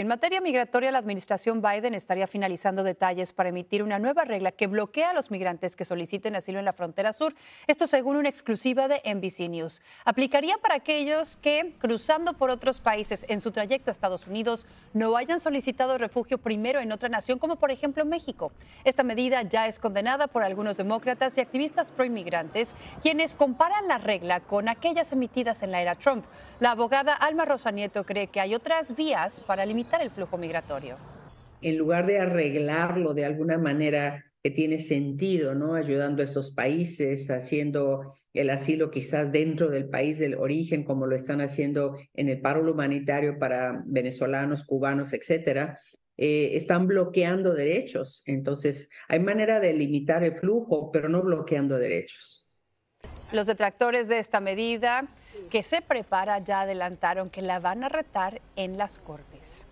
En materia migratoria, la administración Biden estaría finalizando detalles para emitir una nueva regla que bloquea a los migrantes que soliciten asilo en la frontera sur. Esto según una exclusiva de NBC News. Aplicaría para aquellos que, cruzando por otros países en su trayecto a Estados Unidos, no hayan solicitado refugio primero en otra nación, como por ejemplo México. Esta medida ya es condenada por algunos demócratas y activistas proinmigrantes, quienes comparan la regla con aquellas emitidas en la era Trump. La abogada Alma Rosanieto cree que hay otras vías para limitar el flujo migratorio. En lugar de arreglarlo de alguna manera que tiene sentido, ¿no? Ayudando a estos países, haciendo el asilo quizás dentro del país del origen, como lo están haciendo en el paro humanitario para venezolanos, cubanos, etcétera, eh, están bloqueando derechos. Entonces, hay manera de limitar el flujo, pero no bloqueando derechos. Los detractores de esta medida que se prepara ya adelantaron que la van a retar en las Cortes.